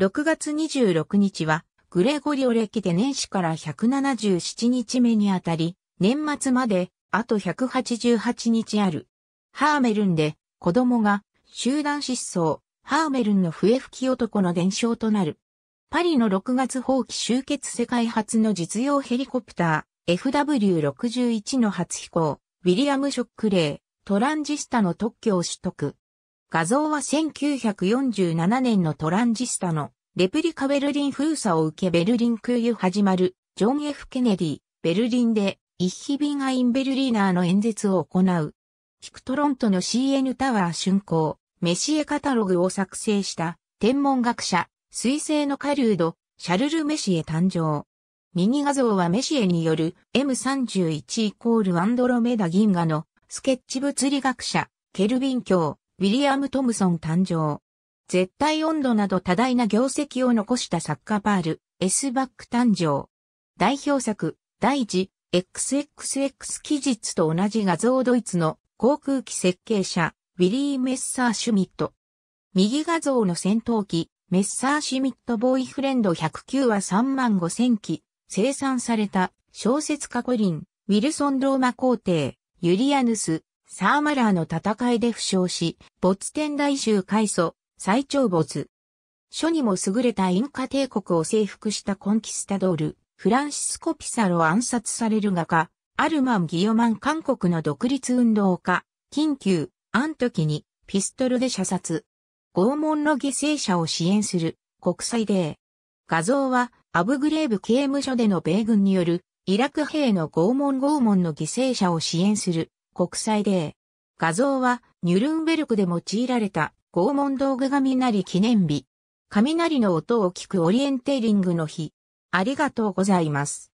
6月26日は、グレゴリオ歴で年始から177日目にあたり、年末まであと188日ある。ハーメルンで子供が集団失踪、ハーメルンの笛吹き男の伝承となる。パリの6月放棄集結世界初の実用ヘリコプター FW61 の初飛行、ウィリアム・ショックレイ、トランジスタの特許を取得。画像は1947年のトランジスタのレプリカベルリン封鎖を受けベルリン空輸始まるジョン・ F・ ケネディ、ベルリンでイッヒビンアインベルリーナーの演説を行う。ヒクトロントの CN タワー竣工、メシエカタログを作成した天文学者、水星の狩人、シャルル・メシエ誕生。ミニ画像はメシエによる M31 イコールアンドロメダ銀河のスケッチ物理学者、ケルビン教、ウィリアム・トムソン誕生。絶対温度など多大な業績を残した作家パール、S バック誕生。代表作、第一、XXX 期日と同じ画像ドイツの航空機設計者、ウィリー・メッサー・シュミット。右画像の戦闘機、メッサー・シュミット・ボーイフレンド109は3万5千機、生産された小説家コリン、ウィルソン・ローマ皇帝、ユリアヌス、サーマラーの戦いで負傷し、没天大衆開祖、最長没。書にも優れたインカ帝国を征服したコンキスタドール、フランシスコ・ピサロ暗殺される画家、アルマン・ギヨマン韓国の独立運動家、緊急、アントキに、ピストルで射殺。拷問の犠牲者を支援する、国際デー。画像は、アブグレーブ刑務所での米軍による、イラク兵の拷問拷問の犠牲者を支援する、国際デー。画像はニュルンベルクで用いられた拷問道具雷記念日。雷の音を聞くオリエンテーリングの日。ありがとうございます。